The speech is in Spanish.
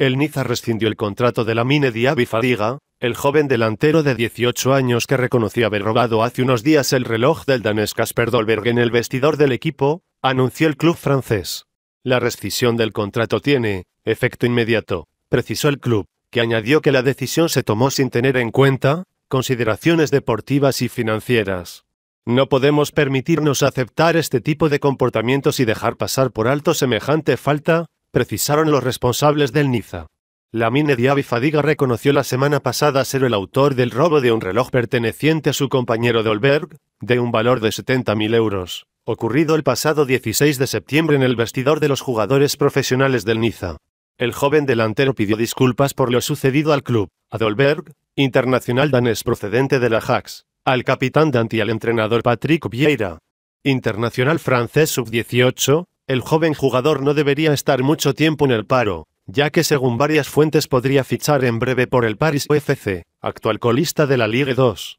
El Niza rescindió el contrato de mine Diaby Fadiga, el joven delantero de 18 años que reconoció haber robado hace unos días el reloj del danés Casper Dolberg en el vestidor del equipo, anunció el club francés. La rescisión del contrato tiene efecto inmediato, precisó el club, que añadió que la decisión se tomó sin tener en cuenta consideraciones deportivas y financieras. No podemos permitirnos aceptar este tipo de comportamientos y dejar pasar por alto semejante falta precisaron los responsables del Niza. La Lamine Diaby Fadiga reconoció la semana pasada ser el autor del robo de un reloj perteneciente a su compañero Dolberg, de un valor de 70.000 euros, ocurrido el pasado 16 de septiembre en el vestidor de los jugadores profesionales del Niza. El joven delantero pidió disculpas por lo sucedido al club, a Dolberg, internacional danés procedente de la Ajax, al capitán Dante y al entrenador Patrick Vieira, internacional francés sub-18, el joven jugador no debería estar mucho tiempo en el paro, ya que según varias fuentes podría fichar en breve por el Paris UFC, actual colista de la Ligue 2.